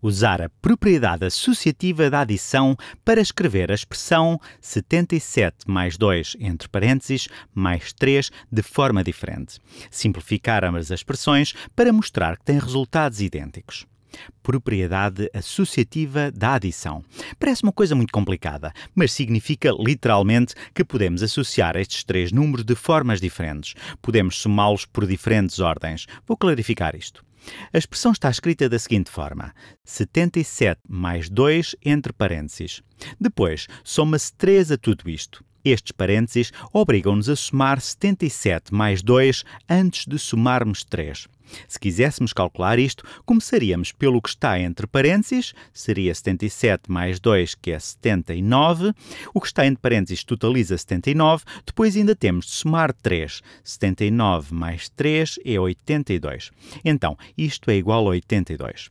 Usar a propriedade associativa da adição para escrever a expressão 77 mais 2, entre parênteses, mais 3, de forma diferente. Simplificar ambas as expressões para mostrar que têm resultados idênticos. Propriedade associativa da adição. Parece uma coisa muito complicada, mas significa literalmente que podemos associar estes três números de formas diferentes. Podemos somá-los por diferentes ordens. Vou clarificar isto. A expressão está escrita da seguinte forma: 77 mais 2 entre parênteses. Depois, soma-se 3 a tudo isto. Estes parênteses obrigam-nos a somar 77 mais 2 antes de somarmos 3. Se quiséssemos calcular isto, começaríamos pelo que está entre parênteses, seria 77 mais 2, que é 79. O que está entre parênteses totaliza 79, depois ainda temos de somar 3. 79 mais 3 é 82. Então, isto é igual a 82.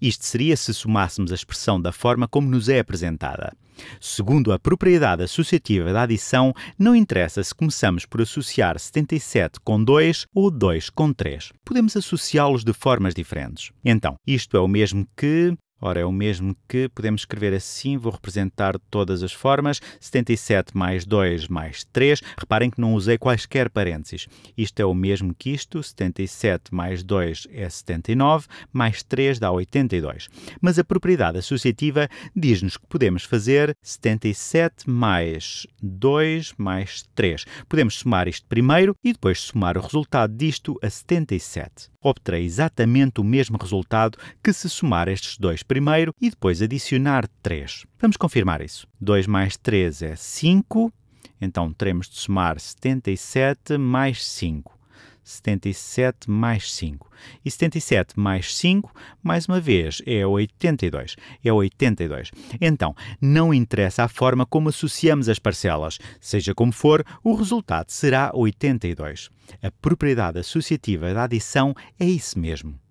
Isto seria se somássemos a expressão da forma como nos é apresentada. Segundo a propriedade associativa da adição, não interessa se começamos por associar 77 com 2 ou 2 com 3. Podemos associá-los de formas diferentes. Então, isto é o mesmo que Ora, é o mesmo que podemos escrever assim, vou representar de todas as formas, 77 mais 2 mais 3, reparem que não usei quaisquer parênteses. Isto é o mesmo que isto, 77 mais 2 é 79, mais 3 dá 82. Mas a propriedade associativa diz-nos que podemos fazer 77 mais 2 mais 3. Podemos somar isto primeiro e depois somar o resultado disto a 77 obterei exatamente o mesmo resultado que se somar estes dois primeiro e depois adicionar 3. Vamos confirmar isso. 2 mais 3 é 5, então teremos de somar 77 mais 5. 77 mais 5. E 77 mais 5, mais uma vez, é 82. É 82. Então, não interessa a forma como associamos as parcelas. Seja como for, o resultado será 82. A propriedade associativa da adição é isso mesmo.